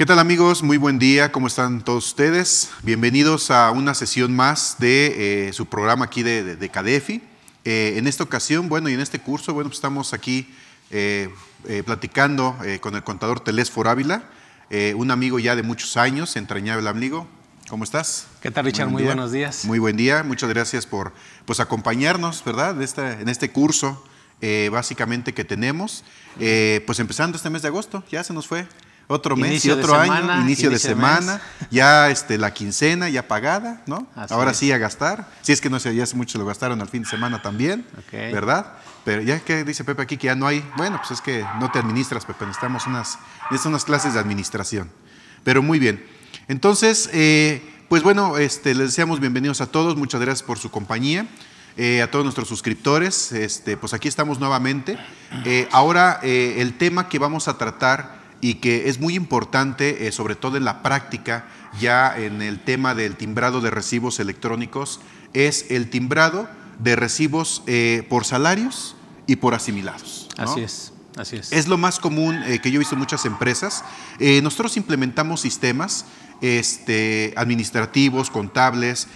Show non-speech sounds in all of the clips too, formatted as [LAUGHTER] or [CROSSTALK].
¿Qué tal amigos? Muy buen día, ¿cómo están todos ustedes? Bienvenidos a una sesión más de eh, su programa aquí de, Cadefi. Eh, en esta ocasión, bueno, y en este curso, bueno, pues estamos aquí eh, platicando con el contador Telésfor Ávila, un amigo ya de muchos años, entrañable amigo. ¿Cómo estás? ¿Qué tal, Richard? Muy, buenos días. Muy buen día, muchas gracias por pues, acompañarnos, ¿verdad?, en este curso básicamente que tenemos. pues empezando este mes de agosto, ya se nos fue otro mes y otro año, inicio, de semana, ya este, la quincena ya pagada, ¿no? Ahora sí a gastar. Si es que no sé, ya mucho lo gastaron al fin de semana también, ¿verdad? Pero ya que dice Pepe aquí que ya no hay, bueno, pues es que no te administras, Pepe, necesitamos unas, unas clases de administración. Pero muy bien. Entonces, eh, pues bueno, este, les deseamos bienvenidos a todos, muchas gracias por su compañía. Eh, a todos nuestros suscriptores, este, pues aquí estamos nuevamente. Eh, ahora el tema que vamos a tratar y que es muy importante, eh, sobre todo en la práctica, ya en el tema del timbrado de recibos electrónicos, es el timbrado de recibos eh, por salarios y por asimilados. Así es. Así es. es lo más común eh, que yo he visto en muchas empresas. nosotros implementamos sistemas este, administrativos, contables,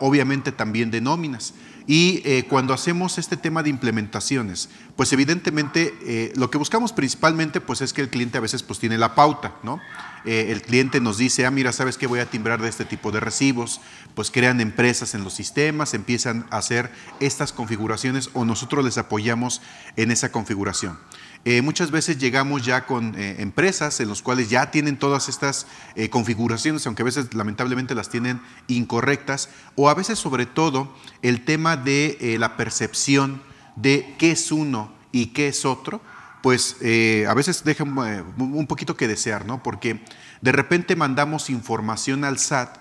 obviamente también de nóminas. Y eh, cuando hacemos este tema de implementaciones, pues evidentemente eh, lo que buscamos principalmente pues es que el cliente a veces pues tiene la pauta, ¿no? Eh, el cliente nos dice, ah, mira, ¿sabes qué voy a timbrar de este tipo de recibos? Pues crean empresas en los sistemas, empiezan a hacer estas configuraciones o nosotros les apoyamos en esa configuración. Eh, muchas veces llegamos ya con eh, empresas en las cuales ya tienen todas estas eh, configuraciones, aunque a veces lamentablemente las tienen incorrectas, o a veces sobre todo el tema de la percepción de qué es uno y qué es otro, pues a veces deja un poquito que desear, ¿no? Porque de repente mandamos información al SAT,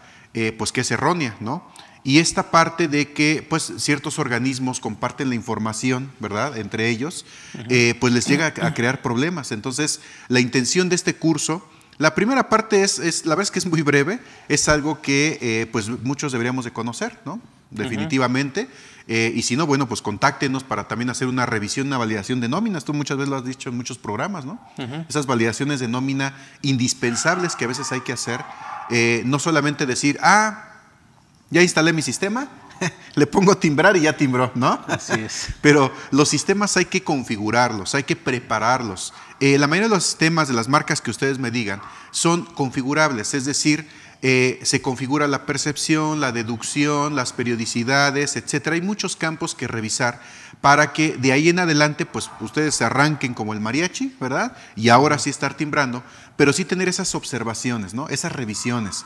pues que es errónea, ¿no? y esta parte de que pues ciertos organismos comparten la información, ¿verdad? Entre ellos, eh, pues les llega a, crear problemas. Entonces, la intención de este curso, la primera parte es, la verdad es que es muy breve, es algo que eh, pues muchos deberíamos de conocer, ¿no? Definitivamente. Eh, y si no, bueno, pues contáctenos para también hacer una revisión, una validación de nóminas. Tú muchas veces lo has dicho en muchos programas, ¿no? Esas validaciones de nómina indispensables que a veces hay que hacer. no solamente decir, ah, ya instalé mi sistema, [LAUGHS] le pongo timbrar y ya timbró, ¿no? Así es. [LAUGHS] Pero los sistemas hay que configurarlos, hay que prepararlos. Eh, la mayoría de los sistemas de las marcas que ustedes me digan son configurables, es decir, eh, se configura la percepción, la deducción, las periodicidades, etc. Hay muchos campos que revisar para que de ahí en adelante, pues ustedes se arranquen como el mariachi, ¿verdad? Y ahora sí estar timbrando, pero sí tener esas observaciones, ¿no? Esas revisiones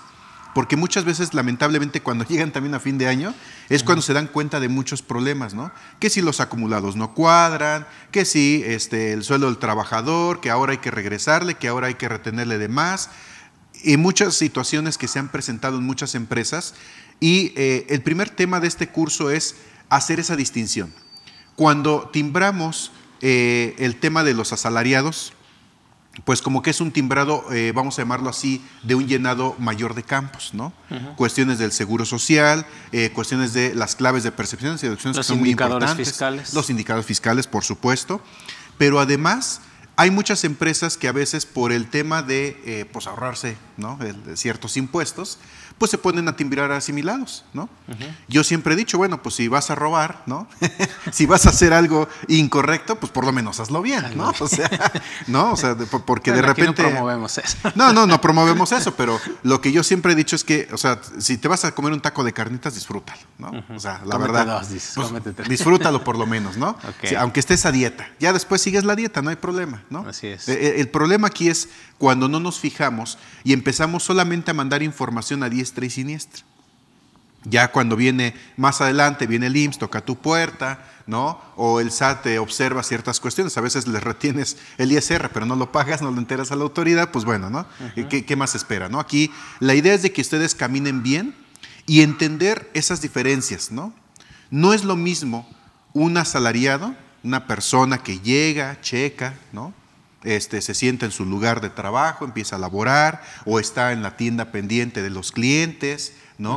porque muchas veces lamentablemente cuando [LAUGHS] llegan también a fin de año es cuando se dan cuenta de muchos problemas, ¿no? Que si los acumulados no cuadran, que si este, el sueldo del trabajador, que ahora hay que regresarle, que ahora hay que retenerle de más, y muchas situaciones que se han presentado en muchas empresas. Y eh, el primer tema de este curso es hacer esa distinción. Cuando timbramos eh, el tema de los asalariados, pues como que es un timbrado, eh, vamos a llamarlo así, de un llenado mayor de campos, ¿no? Cuestiones del seguro social, eh, cuestiones de las claves de percepción y deducciones que son muy importantes. Los indicadores fiscales. Los indicadores fiscales, por supuesto. Pero además, hay muchas empresas que a veces por el tema de eh, pues, ahorrarse ciertos impuestos, pues se ponen a timbrar asimilados. ¿no? Yo siempre he dicho, bueno, pues si vas a robar, ¿no? [LAUGHS] si vas a hacer algo incorrecto, pues por lo menos hazlo bien, ¿no? O sea, [LAUGHS] porque de repente... no promovemos eso. [LAUGHS] no, no, no promovemos eso, pero lo que yo siempre he dicho es que, o sea, si te vas a comer un taco de carnitas, disfrútalo, ¿no? O sea, la verdad... Pues, disfrútalo por lo menos, ¿no? aunque estés a dieta. Ya después sigues la dieta, no hay problema, ¿no? Así es. Eh, eh, el, problema aquí es cuando no nos fijamos y empezamos empezamos solamente a mandar información a diestra y siniestra. Ya cuando viene más adelante, viene el IMSS, toca tu puerta, ¿no? O el SAT te observa ciertas cuestiones. A veces le retienes el ISR, pero no lo pagas, no lo enteras a la autoridad, pues bueno, ¿no? ¿Qué, ¿Qué, más espera, no? Aquí la idea es de que ustedes caminen bien y entender esas diferencias, ¿no? No es lo mismo un asalariado, una persona que llega, checa, ¿no? Este, se sienta en su lugar de trabajo, empieza a laborar, o está en la tienda pendiente de los clientes,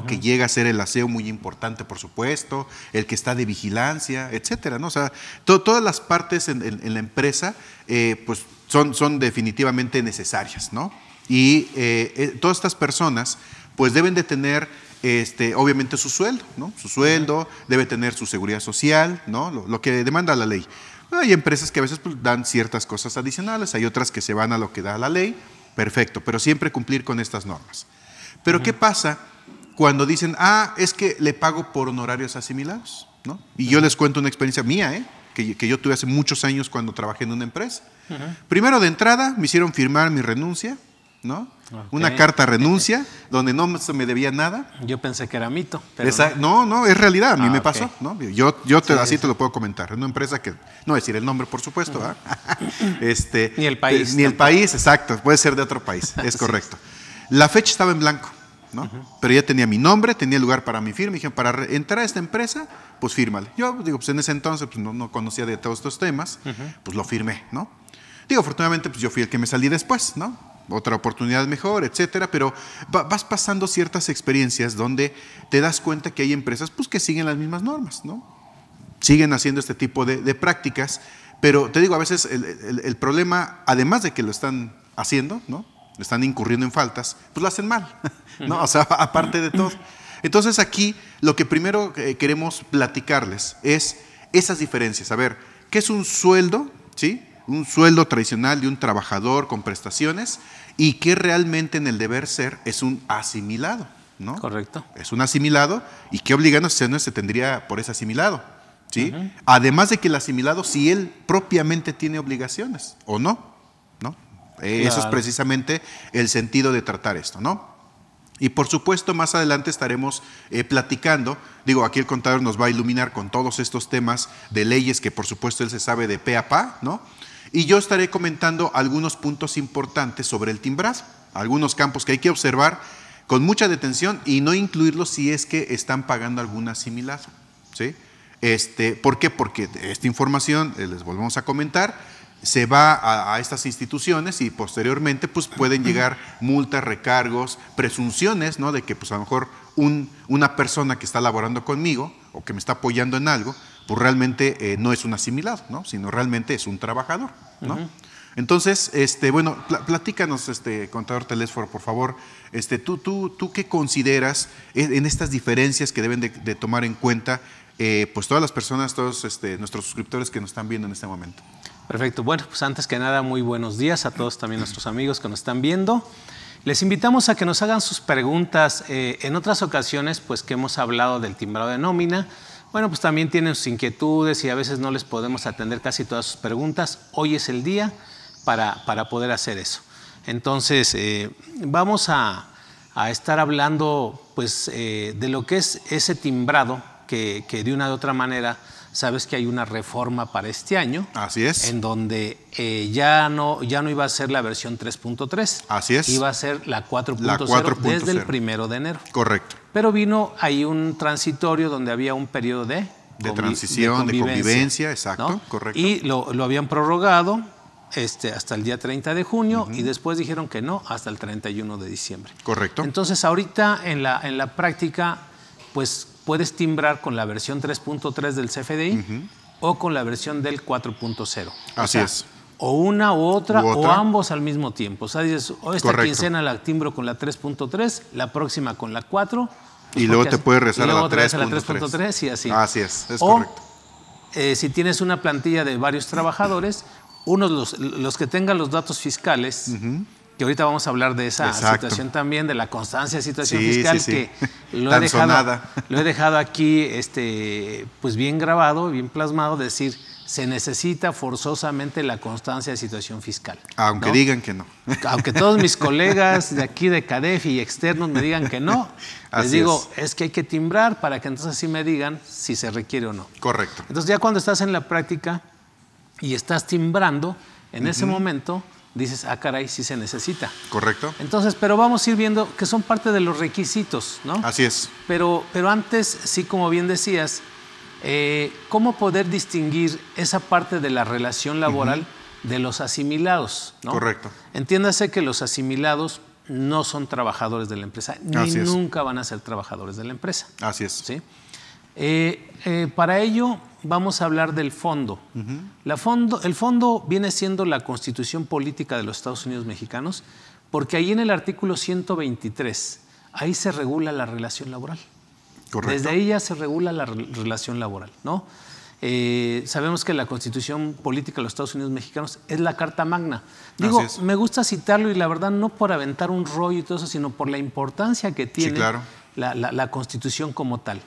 Que llega a ser el aseo muy importante, por supuesto, el que está de vigilancia, etcétera, O sea, todas las partes en, la empresa, eh, pues son, definitivamente necesarias, Y eh, eh, todas estas personas, pues deben de tener este, obviamente su sueldo, ¿no? Su sueldo, debe tener su seguridad social, lo que demanda la ley. Ah, hay empresas que a veces pues, dan ciertas cosas adicionales, hay otras que se van a lo que da la ley, perfecto, pero siempre cumplir con estas normas. Pero ¿qué pasa cuando dicen, ah, es que le pago por honorarios asimilados? ¿no? Y yo les cuento una experiencia mía, ¿eh? que, yo tuve hace muchos años cuando trabajé en una empresa. Primero de entrada me hicieron firmar mi renuncia, ¿no? Una carta renuncia donde no se me debía nada. Yo pensé que era mito. no. no. es realidad, a mí ah, me pasó. ¿no? Yo, yo así te lo puedo comentar. Una empresa que, no decir el nombre, por supuesto, ¿ah? [LAUGHS] este, ni el país. Ni el país, exacto, puede ser de otro país, es [LAUGHS] correcto. La fecha estaba en blanco, ¿no? Pero ya tenía mi nombre, tenía lugar para mi firma. Y para entrar a esta empresa, pues fírmale. Yo digo, pues en ese entonces pues, no, conocía de todos estos temas, pues lo firmé, ¿no? Digo, afortunadamente, pues yo fui el que me salí después, ¿no? otra oportunidad mejor, etcétera, pero vas pasando ciertas experiencias donde te das cuenta que hay empresas pues, que siguen las mismas normas, ¿no? Siguen haciendo este tipo de, prácticas, pero te digo, a veces el, el, problema, además de que lo están haciendo, ¿no? Están incurriendo en faltas, pues lo hacen mal, [LAUGHS] ¿no? O sea, [LAUGHS] aparte de todo. Entonces aquí lo que primero eh, queremos platicarles es esas diferencias. A ver, ¿qué es un sueldo? ¿Sí? un sueldo tradicional de un trabajador con prestaciones y que realmente en el deber ser es un asimilado, ¿no? Correcto. Es un asimilado y qué obligaciones se tendría por ese asimilado, ¿sí? Además de que el asimilado, si él propiamente tiene obligaciones o no, ¿no? Eh, eso es precisamente el sentido de tratar esto, ¿no? Y por supuesto, más adelante estaremos eh, platicando. Digo, aquí el contador nos va a iluminar con todos estos temas de leyes que, por supuesto, él se sabe de pe a pa, ¿no? Y yo estaré comentando algunos puntos importantes sobre el timbrazo, algunos campos que hay que observar con mucha detención y no incluirlos si es que están pagando alguna similar. Este, ¿Por qué? Porque esta información, eh, les volvemos a comentar, se va a, estas instituciones y posteriormente pues, pueden llegar multas, recargos, presunciones ¿no? de que pues, a lo mejor una persona que está laborando conmigo o que me está apoyando en algo, pues realmente eh, no es un asimilado, ¿no? sino realmente es un trabajador. ¿no? Entonces, este, bueno, platícanos, este, contador Telésforo, por favor, este, ¿tú, tú, ¿tú qué consideras en estas diferencias que deben de, tomar en cuenta eh, pues todas las personas, todos este, nuestros suscriptores que nos están viendo en este momento? Perfecto. Bueno, pues antes que nada, muy buenos días a todos también nuestros amigos que nos están viendo. Les invitamos a que nos hagan sus preguntas. Eh, en otras ocasiones, pues que hemos hablado del timbrado de nómina, bueno, pues también tienen sus inquietudes y a veces no les podemos atender casi todas sus preguntas. Hoy es el día para, poder hacer eso. Entonces, eh, vamos a, estar hablando pues, eh, de lo que es ese timbrado que, que de una u otra manera sabes que hay una reforma para este año. Así es. En donde eh, ya, no, ya no iba a ser la versión 3.3. Así es. Iba a ser la 4.0 desde el primero de enero. Correcto. Pero vino ahí un transitorio donde había un periodo de... De transición, de convivencia, exacto, correcto. Y lo, habían prorrogado, este, hasta el día 30 de junio y después dijeron que no hasta el 31 de diciembre. Correcto. Entonces, ahorita en la, en la práctica, pues puedes timbrar con la versión 3.3 del CFDI o con la versión del 4.0. Así es. O una u otra, o ambos al mismo tiempo. O sea, oh, esta quincena la timbro con la 3.3, la próxima con la 4. Pues y luego te puedes rezar a la 3.3 y así. Así es, es correcto. Eh, si tienes una plantilla de varios trabajadores, unos los, que tengan los datos fiscales que ahorita vamos a hablar de esa situación también, de la constancia de situación fiscal, que [LAUGHS] lo he, dejado, lo he, dejado, aquí este, pues bien grabado, bien plasmado, decir, se necesita forzosamente la constancia de situación fiscal. Aunque digan que no. Aunque todos mis colegas de aquí de CADEF y externos me digan que no, [LAUGHS] les digo, es. que hay que timbrar para que entonces sí me digan si se requiere o no. Correcto. Entonces ya cuando estás en la práctica y estás timbrando, en ese momento dices, ah, caray, sí se necesita. Correcto. Entonces, pero vamos a ir viendo que son parte de los requisitos, ¿no? Así es. Pero, pero antes, sí, como bien decías, eh, ¿cómo poder distinguir esa parte de la relación laboral de los asimilados? ¿no? Correcto. Entiéndase que los asimilados no son trabajadores de la empresa, ni nunca van a ser trabajadores de la empresa. Así es. ¿sí? Eh, eh, para ello, vamos a hablar del fondo. la fondo. El fondo viene siendo la constitución política de los Estados Unidos mexicanos, porque ahí en el artículo 123, ahí se regula la relación laboral. Desde ahí ya se regula la relación laboral, ¿no? Eh, sabemos que la Constitución Política de los Estados Unidos Mexicanos es la Carta Magna. Digo, me gusta citarlo y la verdad no por aventar un rollo y todo eso, sino por la importancia que tiene la Constitución como tal.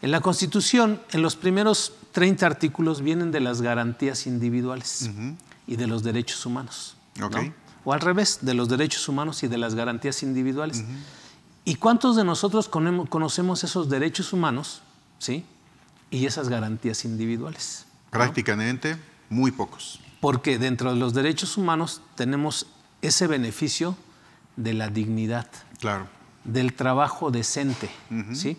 En la Constitución, en los primeros 30 artículos vienen de las garantías individuales y de los derechos humanos. O al revés, de los derechos humanos y de las garantías individuales. ¿Y cuántos de nosotros conocemos esos derechos humanos ¿sí? y esas garantías individuales? Prácticamente muy pocos. Porque dentro de los derechos humanos tenemos ese beneficio de la dignidad. Claro del trabajo decente. ¿sí?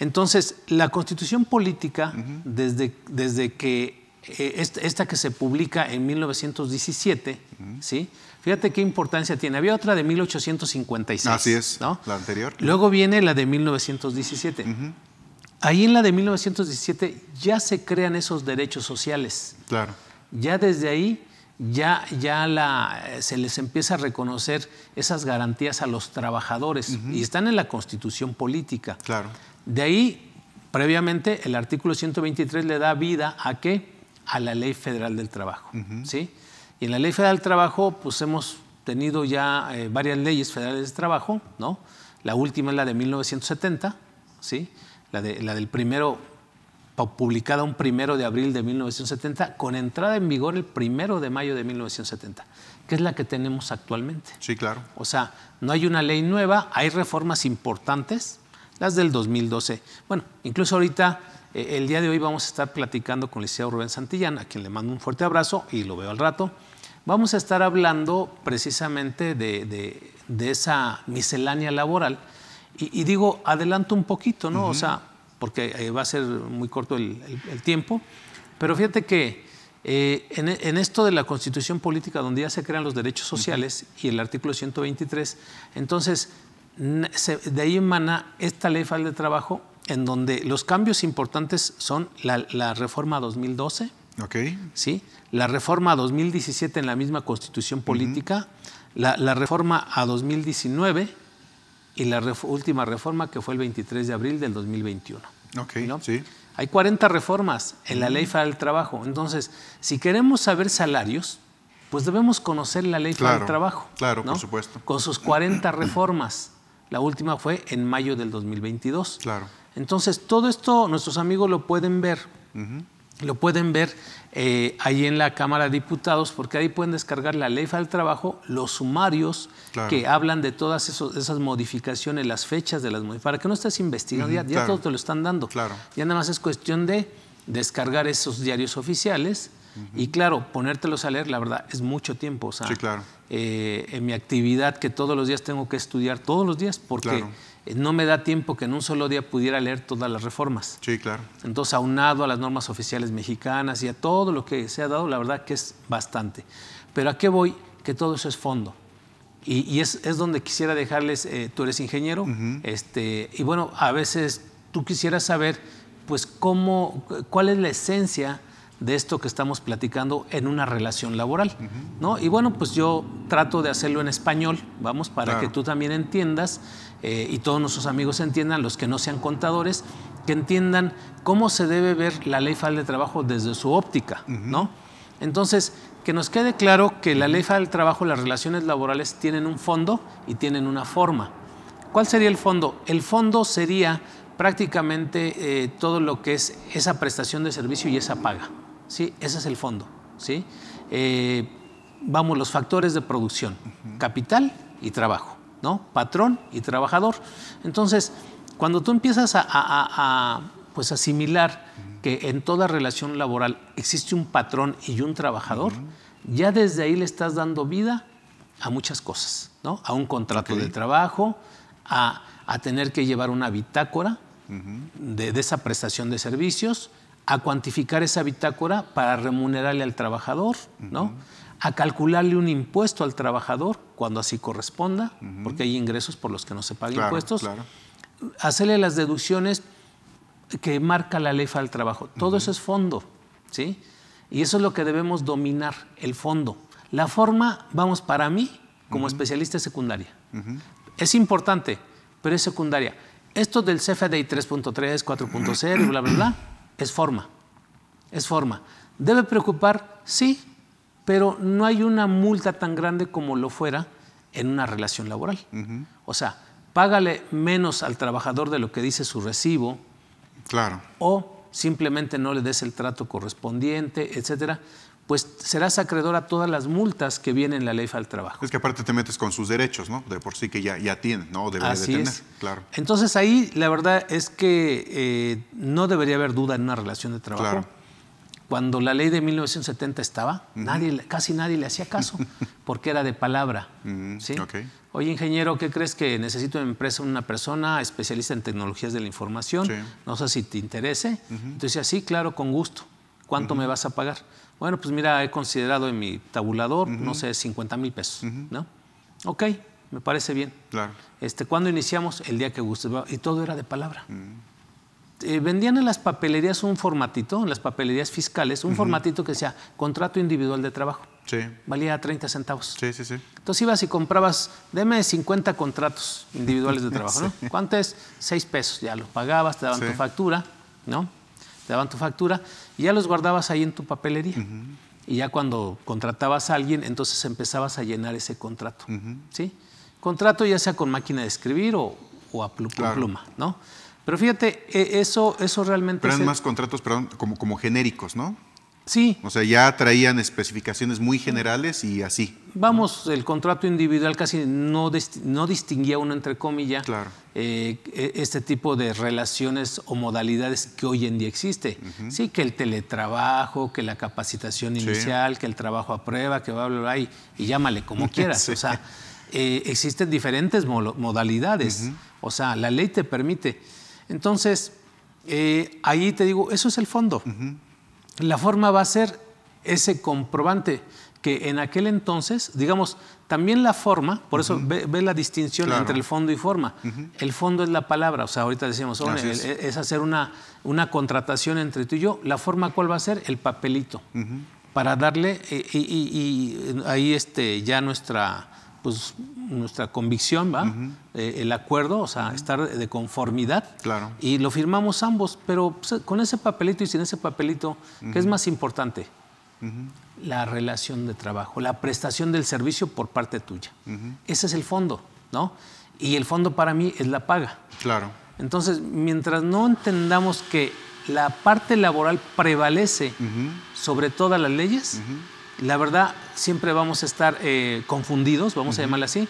Entonces, la constitución política, desde, desde que eh, esta, que se publica en 1917, ¿sí? fíjate qué importancia tiene. Había otra de 1856. Así es, la anterior. Luego viene la de 1917. Ahí en la de 1917 ya se crean esos derechos sociales. Claro. Ya desde ahí ya, eh, se les empieza a reconocer esas garantías a los trabajadores y están en la constitución política. Claro. De ahí, previamente, el artículo 123 le da vida a qué? A la ley federal del trabajo. ¿sí? Y en la ley federal del trabajo, pues hemos tenido ya eh, varias leyes federales de trabajo, ¿no? La última es la de 1970, ¿sí? La, de, la del primero publicada un primero de abril de 1970, con entrada en vigor el primero de mayo de 1970, que es la que tenemos actualmente. Sí, claro. O sea, no hay una ley nueva, hay reformas importantes, las del 2012. Bueno, incluso ahorita, eh, el día de hoy vamos a estar platicando con el licenciado Rubén Santillán, a quien le mando un fuerte abrazo y lo veo al rato. Vamos a estar hablando precisamente de, esa miscelánea laboral. Y, digo, adelanto un poquito, ¿no? O sea, porque eh, va a ser muy corto el, tiempo. Pero fíjate que eh, en, esto de la constitución política, donde ya se crean los derechos sociales y el artículo 123, entonces de ahí emana esta ley federal de trabajo, en donde los cambios importantes son la, reforma 2012, ¿sí? la reforma 2017 en la misma constitución política, la, la, reforma a 2019 y la última reforma que fue el 23 de abril del 2021. Ok, sí. Hay 40 reformas en la mm. Ley Federal del Trabajo. Entonces, si queremos saber salarios, pues debemos conocer la Ley del Trabajo. Claro, por supuesto. Con sus 40 reformas. La última fue en mayo del 2022. Claro. Entonces, todo esto nuestros amigos lo pueden ver. Lo pueden ver eh, ahí en la Cámara de Diputados, porque ahí pueden descargar la ley del trabajo, los sumarios que hablan de todas esas modificaciones, las fechas de las modificaciones, para que no estés investigando, ya, ya te lo están dando. Claro. Ya nada más es cuestión de descargar esos diarios oficiales y claro, ponértelos a leer, la verdad, es mucho tiempo. O sea, claro. Eh, en mi actividad que todos los días tengo que estudiar, todos los días, porque no me da tiempo que en un solo día pudiera leer todas las reformas. Sí, claro. Entonces, aunado a las normas oficiales mexicanas y a todo lo que se ha dado, la verdad que es bastante. Pero ¿a qué voy? Que todo eso es fondo. Y, es, es, donde quisiera dejarles, eh, tú eres ingeniero, este, y bueno, a veces tú quisieras saber, pues, cómo, cuál es la esencia de esto que estamos platicando en una relación laboral, ¿no? Y bueno, pues yo trato de hacerlo en español, vamos, para que tú también entiendas eh, y todos nuestros amigos entiendan, los que no sean contadores, que entiendan cómo se debe ver la ley federal de trabajo desde su óptica, ¿no? Entonces, que nos quede claro que la ley federal de trabajo, las relaciones laborales tienen un fondo y tienen una forma. ¿Cuál sería el fondo? El fondo sería prácticamente eh, todo lo que es esa prestación de servicio y esa paga. ¿sí? Ese es el fondo, ¿sí? Eh, vamos, los factores de producción, capital y trabajo, ¿no? Patrón y trabajador. Entonces, cuando tú empiezas a, pues asimilar que en toda relación laboral existe un patrón y un trabajador, ya desde ahí le estás dando vida a muchas cosas, ¿no? A un contrato de trabajo, a, tener que llevar una bitácora de esa prestación de servicios, a cuantificar esa bitácora para remunerarle al trabajador, ¿no? A calcularle un impuesto al trabajador cuando así corresponda, porque hay ingresos por los que no se pagan impuestos. Hacerle las deducciones que marca la ley al trabajo. Todo eso es fondo, ¿sí? Y eso es lo que debemos dominar, el fondo. La forma, vamos, para mí, como especialista, es secundaria. Es importante, pero es secundaria. Esto del CFDI 3.3, 4.0, bla, bla, bla es forma, es forma. ¿Debe preocupar? Sí, pero no hay una multa tan grande como lo fuera en una relación laboral. O sea, págale menos al trabajador de lo que dice su recibo. Claro. O simplemente no le des el trato correspondiente, etcétera pues serás acreedor a todas las multas que vienen en la ley al trabajo. Es que aparte te metes con sus derechos, ¿no? De por sí que ya, ya tienen, ¿no? Debería de tener, claro. Entonces ahí la verdad es que eh, no debería haber duda en una relación de trabajo. Claro. Cuando la ley de 1970 estaba, casi nadie le hacía caso, [LAUGHS] porque era de palabra. ¿sí? Oye, ingeniero, ¿qué crees que necesito en empresa una persona especialista en tecnologías de la información? No sé si te interese. Entonces, sí, claro, con gusto. ¿Cuánto me vas a pagar? Bueno, pues mira, he considerado en mi tabulador, no sé, 50 mil pesos, ¿no? Ok, me parece bien. Claro. Este, ¿Cuándo iniciamos? El día que guste, Y todo era de palabra. Eh, vendían en las papelerías un formatito, en las papelerías fiscales, un formatito que decía contrato individual de trabajo. Sí. Valía 30 centavos. Sí, sí, sí. Entonces ibas y comprabas, deme 50 contratos individuales de [LAUGHS] trabajo, ¿no? ¿Cuánto es? 6 pesos. Ya lo pagabas, te daban tu factura, ¿no? te daban tu factura y ya los guardabas ahí en tu papelería. Y ya cuando contratabas a alguien, entonces empezabas a llenar ese contrato. ¿sí? Contrato ya sea con máquina de escribir o, a pluma, ¿no? Pero fíjate, e, eso, eso realmente... Pero eran más contratos, perdón, como, como genéricos, ¿no? Sí. O sea, ya traían especificaciones muy generales y así. Vamos, el contrato individual casi no, distinguía uno entre comillas eh, e-, este tipo de relaciones o modalidades que hoy en día existe. Sí, que el teletrabajo, que la capacitación inicial, que el trabajo a prueba, que va, bla, bla, y, llámale como [LAUGHS] quieras. O sea, eh, existen diferentes modalidades. O sea, la ley te permite. Entonces, eh, ahí te digo, eso es el fondo. La forma va a ser ese comprobante que en aquel entonces, digamos, también la forma, por eso ve, la distinción entre el fondo y forma. El fondo es la palabra, o sea, ahorita decíamos, e-, es. hacer una, una contratación entre tú y yo. ¿La forma cuál va a ser? El papelito, para darle, eh, y, y, ahí este, ya nuestra pues nuestra convicción, ¿va? Eh, el acuerdo, o sea, estar de conformidad. Claro. Y lo firmamos ambos, pero pues, con ese papelito y sin ese papelito, ¿qué es más importante? La relación de trabajo, la prestación del servicio por parte tuya. Ese es el fondo, ¿no? Y el fondo para mí es la paga. Claro. Entonces, mientras no entendamos que la parte laboral prevalece sobre todas las leyes, la verdad siempre vamos a estar eh, confundidos, vamos a llamarle así,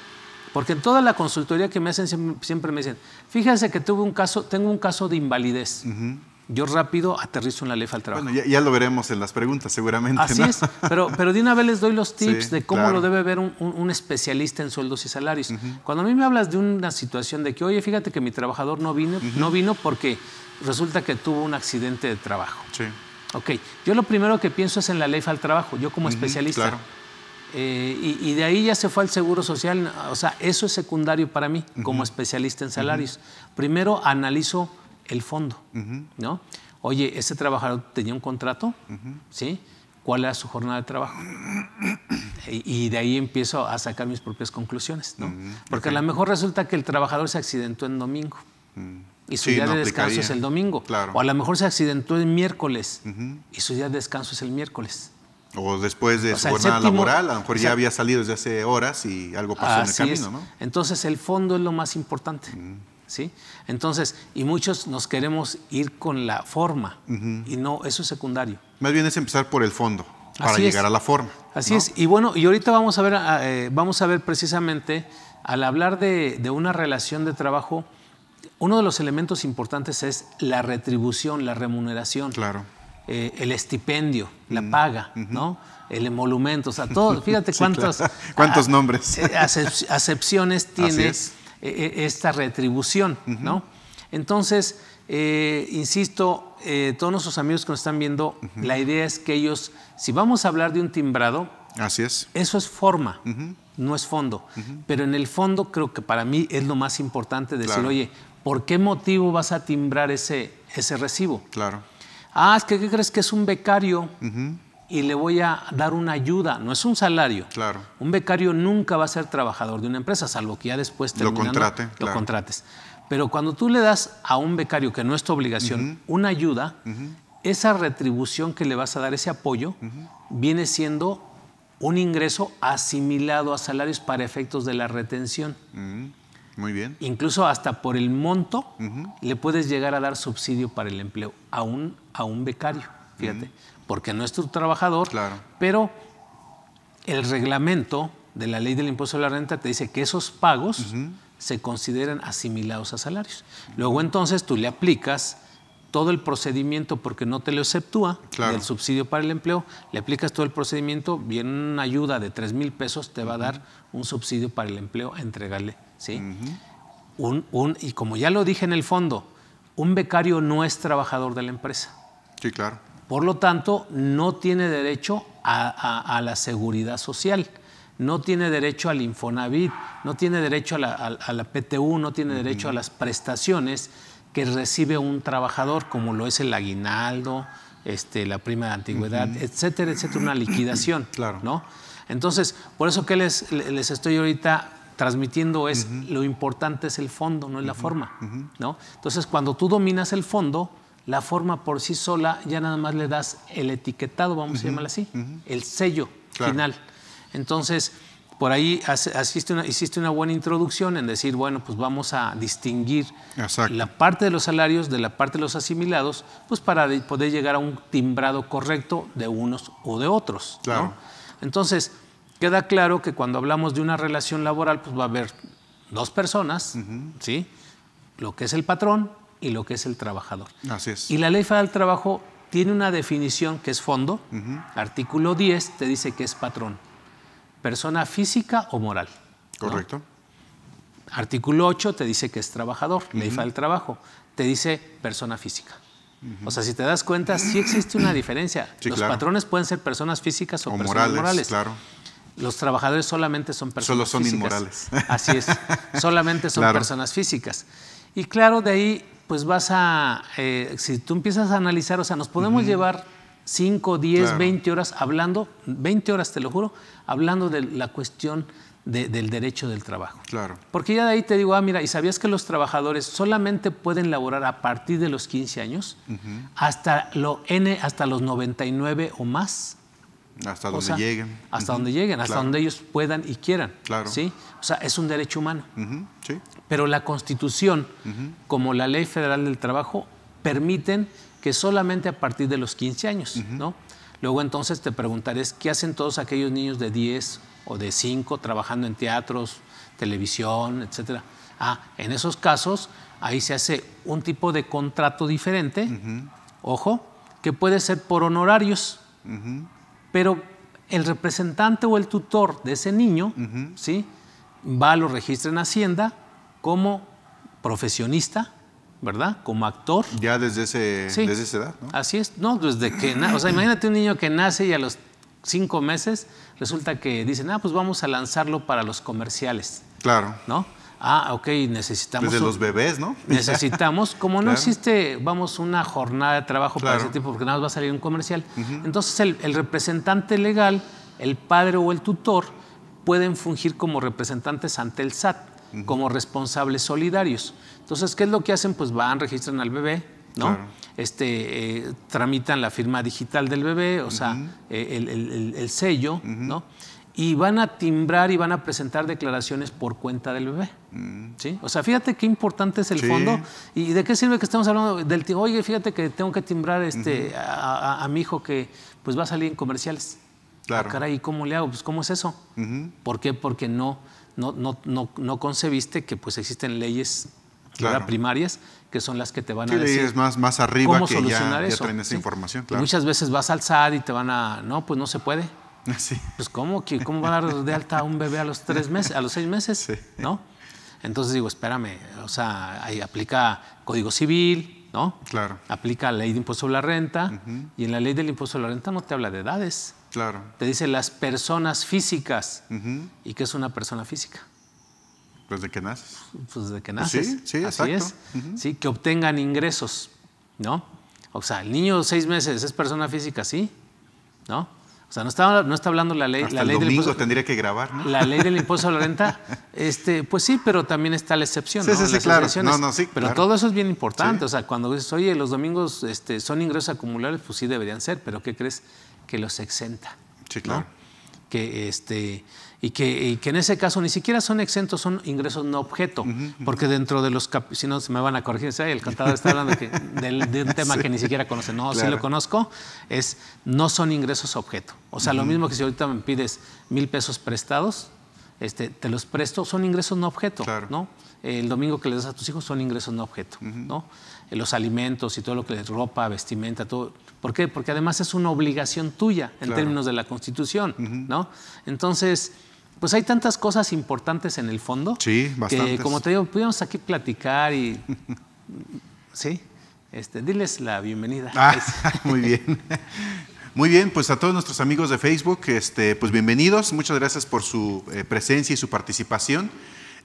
porque en toda la consultoría que me hacen siempre me dicen, fíjense que tuve un caso, tengo un caso de invalidez. Yo rápido aterrizo en la ley al trabajo. Bueno, ya, lo veremos en las preguntas, seguramente. Así es, pero, de una vez les doy los [LAUGHS] tips de cómo lo debe ver un, especialista en sueldos y salarios. Cuando a mí me hablas de una situación de que, oye, fíjate que mi trabajador no vino, no vino porque resulta que tuvo un accidente de trabajo. Sí Ok, yo lo primero que pienso es en la ley al trabajo, yo como especialista. Eh, y, de ahí ya se fue al Seguro Social, o sea, eso es secundario para mí como especialista en salarios. Primero analizo el fondo, ¿no? Oye, ese trabajador tenía un contrato, ¿sí? ¿Cuál era su jornada de trabajo? [CLEARS THROAT] y, de ahí empiezo a sacar mis propias conclusiones, ¿no? Porque a lo mejor resulta que el trabajador se accidentó en domingo y su día de descanso es el domingo. Claro. O a lo mejor se accidentó el miércoles y su día de descanso es el miércoles. O después de su jornada laboral, a lo mejor ya había salido desde hace horas y algo pasó en el camino, Entonces el fondo es lo más importante. ¿Sí? Entonces, y muchos nos queremos ir con la forma y no, eso es secundario. Más bien es empezar por el fondo para llegar a la forma. Así es, y bueno, y ahorita vamos a ver, ah, eh, vamos a ver precisamente, al hablar de, de una relación de trabajo, uno de los elementos importantes es la retribución, la remuneración. Claro. Eh, el estipendio, la mm, paga, ¿no? El emolumento, o sea, todo. [LAUGHS] Fíjate cuántos, ¿Cuántos nombres. Eh, acepciones tiene e-, e-, esta retribución, ¿no? Entonces, eh, insisto, todos nuestros amigos que nos están viendo, la idea es que ellos, si vamos a hablar de un timbrado, Así es. Eso es forma, no es fondo. Pero en el fondo creo que para mí es lo más importante decir, oye, ¿por qué motivo vas a timbrar ese, ese recibo? Claro. Ah, es que crees que es un becario y le voy a dar una ayuda? No es un salario. Claro. Un becario nunca va a ser trabajador de una empresa, salvo que ya después te lo, contrate, lo contrates. Pero cuando tú le das a un becario, que no es tu obligación, una ayuda, esa retribución que le vas a dar, ese apoyo, viene siendo un ingreso asimilado a salarios para efectos de la retención. Mm. Muy bien. Incluso hasta por el monto le puedes llegar a dar subsidio para el empleo a un, a un becario, fíjate, porque no es tu trabajador, pero el reglamento de la ley del impuesto a la renta te dice que esos pagos se consideran asimilados a salarios. Luego entonces tú le aplicas todo el procedimiento porque no te lo exceptúa del subsidio para el empleo, le aplicas todo el procedimiento, viene una ayuda de 3 mil pesos, te va a dar un subsidio para el empleo a entregarle ¿sí? un, y como ya lo dije en el fondo, un becario no es trabajador de la empresa. Sí, claro. Por lo tanto, no tiene derecho a, la seguridad social, no tiene derecho al Infonavit, no tiene derecho a la, PTU, no tiene derecho a las prestaciones que recibe un trabajador, como lo es el aguinaldo, este, la prima de antigüedad, etcétera, etcétera, una liquidación. [CLEARS THROAT] claro. ¿no? Entonces, por eso que les, les estoy ahorita transmitiendo es lo importante es el fondo, no es la forma. ¿no? Entonces, cuando tú dominas el fondo, la forma por sí sola ya nada más le das el etiquetado, vamos a llamarlo así, el sello final. Entonces, por ahí una, hiciste una buena introducción en decir, bueno, pues vamos a distinguir la parte de los salarios de la parte de los asimilados, pues para poder llegar a un timbrado correcto de unos o de otros. Entonces, queda claro que cuando hablamos de una relación laboral, pues va a haber dos personas, ¿sí? Lo que es el patrón y lo que es el trabajador. Así es. Y la Ley Federal del Trabajo tiene una definición que es fondo. Artículo 10 te dice que es patrón. Persona física o moral. Correcto. Artículo 8 te dice que es trabajador, Ley Federal del trabajo, te dice persona física. O sea, si te das cuenta, sí existe una diferencia. Los patrones pueden ser personas físicas o, personas morales, morales. Claro los trabajadores solamente son personas físicas. Solo son inmorales. [LAUGHS] Así es, solamente son personas físicas. Y claro, de ahí, pues vas a, eh, si tú empiezas a analizar, o sea, nos podemos llevar 5, 10, 20 horas hablando, 20 horas te lo juro, hablando de la cuestión del derecho del trabajo. Claro. Porque ya de ahí te digo, ah, mira, ¿y sabías que los trabajadores solamente pueden laborar a partir de los 15 años? hasta, lo N, hasta los 99 o más. Hasta donde lleguen. Hasta donde lleguen, hasta donde ellos puedan y quieran. Claro. ¿sí? O sea, es un derecho humano. sí. Pero la Constitución, como la Ley Federal del Trabajo, permiten que solamente a partir de los 15 años, ¿no? Luego entonces te preguntaré ¿qué hacen todos aquellos niños de 10 o de 5 trabajando en teatros, televisión, etcétera? Ah, en esos casos, ahí se hace un tipo de contrato diferente, ojo, que puede ser por honorarios pero el representante o el tutor de ese niño, ¿sí? Va, lo registra en Hacienda como profesionista, ¿verdad? Como actor. Ya desde, ese, esa edad, ¿no? Así es, no, desde pues que, o sea, imagínate un niño que nace y a los cinco meses resulta que dicen, ah, pues vamos a lanzarlo para los comerciales. Claro. ¿No? Ah, ok, necesitamos... Desde los bebés, ¿no? [LAUGHS] Necesitamos, como no existe, vamos, una jornada de trabajo para ese tipo, porque nada más va a salir un comercial. Entonces el, representante legal, el padre o el tutor, pueden fungir como representantes ante el SAT, como responsables solidarios. Entonces, ¿qué es lo que hacen? Pues van, registran al bebé, ¿no? Este, eh, tramitan la firma digital del bebé, o sea, eh, el, sello, ¿no? y van a timbrar y van a presentar declaraciones por cuenta del bebé. Mm. ¿sí? O sea, fíjate qué importante es el fondo y de qué sirve que estamos hablando del oye, fíjate que tengo que timbrar este, a, mi hijo que pues va a salir en comerciales. Ah, claro. caray, ¿cómo le hago? Pues ¿cómo es eso? ¿Por qué? Porque no, no, no, concebiste que pues existen leyes primarias, que son las que te van a decir. más, más arriba cómo solucionar eso. esa información. Muchas veces vas a alzar y te van a. No, pues no se puede. Ah, pues, ¿cómo, ¿cómo va a dar de alta a un bebé a los tres meses, a los seis meses? Sí. ¿No? Entonces digo, espérame, o sea, ahí aplica Código Civil, ¿no? Claro. Aplica la ley de impuesto sobre la renta y en la ley del impuesto sobre la renta no te habla de edades. Claro. Te dice las personas físicas. ¿Y qué es una persona física? Pues de que naces. Pues de que naces. Sí, sí, Así es. Sí, que obtengan ingresos, ¿no? O sea, el niño de seis meses es persona física, sí, ¿no? sea, no está, hablando la ley. la ley el domingo del impuesto, tendría que grabar, ¿no? La ley del impuesto a la renta, [LAUGHS] este, pues sí, pero también está la excepción. ¿no? sí, claro. No, no, sí, pero todo eso es bien importante. O sea, cuando dices, oye, los domingos este, son ingresos acumulables, pues sí deberían ser, pero ¿qué crees? Que los exenta. Sí, claro. Que este y que, en ese caso ni siquiera son exentos, son ingresos no objeto, porque dentro de los, si no se me van a corregir, el contador está hablando de, un [LAUGHS] tema que ni siquiera conoce, no, sí lo conozco, es no son ingresos objeto. O sea, lo mismo que si ahorita me pides mil pesos prestados, este, te los presto, son ingresos no objeto, ¿no? El domingo que le das a tus hijos son ingresos no objeto, ¿no? Los alimentos y todo lo que les ropa, vestimenta, todo ¿Por qué? Porque además es una obligación tuya en términos de la Constitución, ¿no? Entonces, pues hay tantas cosas importantes en el fondo. Sí, bastante. como te digo, pudimos aquí platicar y... sí, este, diles la bienvenida. Ah, [LAUGHS] muy bien. Muy bien, pues a todos nuestros amigos de Facebook, este, pues bienvenidos. Muchas gracias por su eh, presencia y su participación.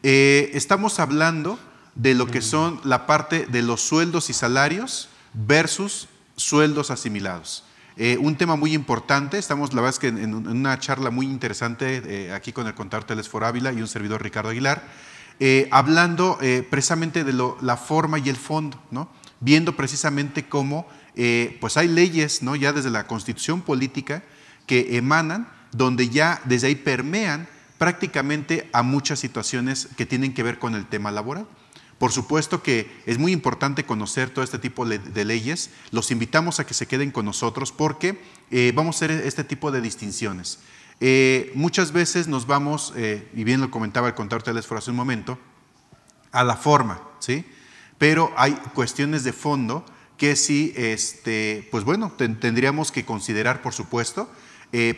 Eh, estamos hablando de lo que son la parte de los sueldos y salarios versus sueldos asimilados. Eh, un tema muy importante, estamos la verdad que en, una charla muy interesante eh, aquí con el contador Telesfor Ávila y un servidor Ricardo Aguilar, eh, hablando precisamente de la forma y el fondo, viendo precisamente cómo pues hay leyes ya desde la constitución política que emanan, donde ya desde ahí permean prácticamente a muchas situaciones que tienen que ver con el tema laboral. Por supuesto que es muy importante conocer todo este tipo de leyes. Los invitamos a que se queden con nosotros porque eh, vamos a hacer este tipo de distinciones. Eh, muchas veces nos vamos, eh, y bien lo comentaba el contador Telesfor hace un momento, a la forma, ¿sí? Pero hay cuestiones de fondo que sí, este, pues bueno, tendríamos que considerar, por supuesto,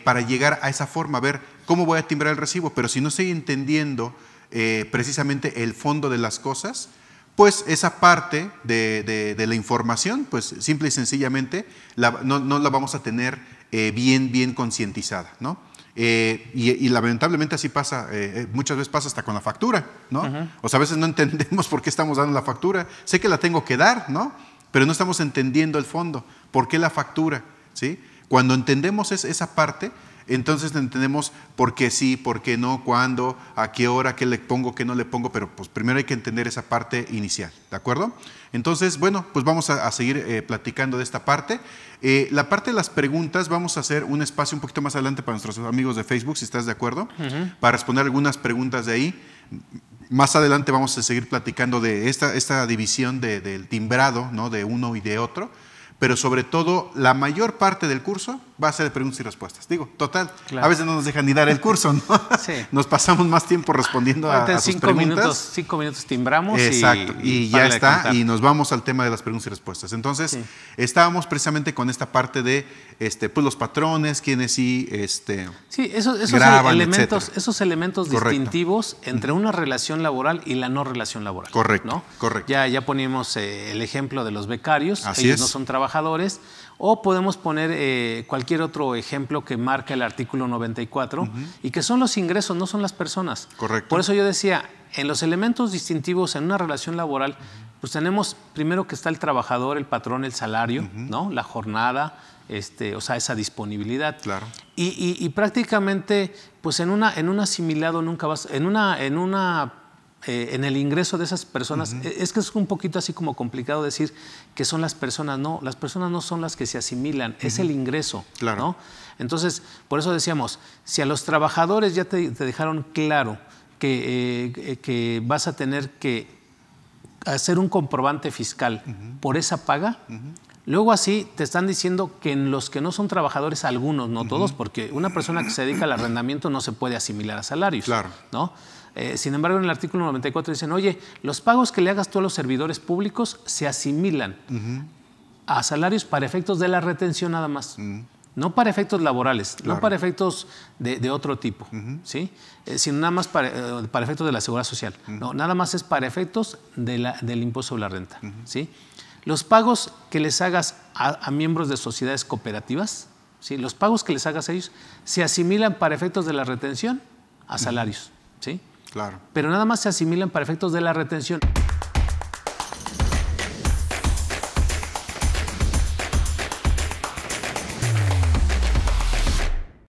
para llegar a esa forma, a ver cómo voy a timbrar el recibo, pero si no estoy entendiendo eh, precisamente el fondo de las cosas, pues esa parte de, la información, pues simple y sencillamente no, la vamos a tener eh, bien, bien concientizada, ¿no? Eh, y, lamentablemente así pasa, muchas veces pasa hasta con la factura, ¿no? O sea, a veces no entendemos [LAUGHS] por qué estamos dando la factura. Sé que la tengo que dar, ¿no? Pero no estamos entendiendo el fondo. ¿Por qué la factura? ¿Sí? Cuando entendemos esa parte, entonces entendemos por qué sí, por qué no, cuándo, a qué hora, qué le pongo, qué no le pongo, pero pues primero hay que entender esa parte inicial, ¿de acuerdo? Entonces, bueno, pues vamos a, seguir eh, platicando de esta parte. Eh, la parte de las preguntas, vamos a hacer un espacio un poquito más adelante para nuestros amigos de Facebook, si estás de acuerdo, para responder algunas preguntas de ahí. Más adelante vamos a seguir platicando de esta, esta división del timbrado, ¿no? De uno y de otro, pero sobre todo la mayor parte del curso va de preguntas y respuestas. Digo, total, a veces no nos dejan ni dar el curso, ¿no? [LAUGHS] Nos pasamos más tiempo respondiendo a, cinco Minutos, cinco minutos timbramos. Exacto, y, ya está, y nos vamos al tema de las preguntas y respuestas. Entonces, estábamos precisamente con esta parte de este, pues, los patrones, quienes sí, este, sí, esos, elementos, esos elementos distintivos entre una relación laboral y la no relación laboral. Correcto, correcto. Ya, ya ponemos eh, el ejemplo de los becarios, Así ellos no son trabajadores, o podemos poner eh, cualquier otro ejemplo que marca el artículo 94 y que son los ingresos, no son las personas. Correcto. Por eso yo decía, en los elementos distintivos en una relación laboral, pues tenemos primero que está el trabajador, el patrón, el salario, ¿no? La jornada, este, o sea, esa disponibilidad. Claro. Y, y prácticamente, pues en una, en un asimilado nunca vas, en una, en una eh, en el ingreso de esas personas, eh, es que es un poquito así como complicado decir que son las personas, no, las personas no son las que se asimilan, es el ingreso, claro. ¿no? Entonces, por eso decíamos, si a los trabajadores ya te, dejaron claro eh, que, vas a tener que hacer un comprobante fiscal por esa paga, Luego así te están diciendo que en los que no son trabajadores algunos, no todos, porque una persona que se dedica al arrendamiento no se puede asimilar a salarios. Claro. ¿no? Eh, sin embargo, en el artículo 94 dicen, oye, los pagos que le hagas tú a los servidores públicos se asimilan a salarios para efectos de la retención nada más. No para efectos laborales, no para efectos de, otro tipo, ¿sí? Eh, sino nada más para, eh, para, efectos de la seguridad social. No, nada más es para efectos del impuesto sobre la renta, ¿sí? Los pagos que les hagas a, miembros de sociedades cooperativas, ¿sí? los pagos que les hagas a ellos, se asimilan para efectos de la retención a salarios. ¿sí? Claro. Pero nada más se asimilan para efectos de la retención.